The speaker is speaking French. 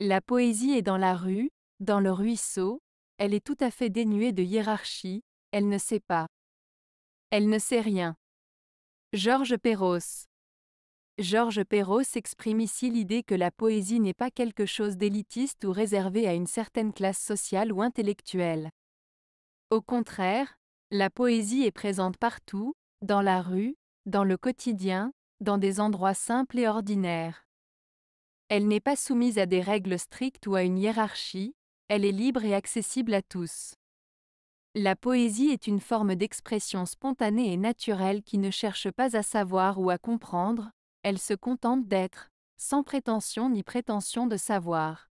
La poésie est dans la rue, dans le ruisseau, elle est tout à fait dénuée de hiérarchie, elle ne sait pas. Elle ne sait rien. Georges Perros. Georges Perros exprime ici l'idée que la poésie n'est pas quelque chose d'élitiste ou réservé à une certaine classe sociale ou intellectuelle. Au contraire, la poésie est présente partout, dans la rue, dans le quotidien, dans des endroits simples et ordinaires. Elle n'est pas soumise à des règles strictes ou à une hiérarchie, elle est libre et accessible à tous. La poésie est une forme d'expression spontanée et naturelle qui ne cherche pas à savoir ou à comprendre, elle se contente d'être, sans prétention ni prétention de savoir.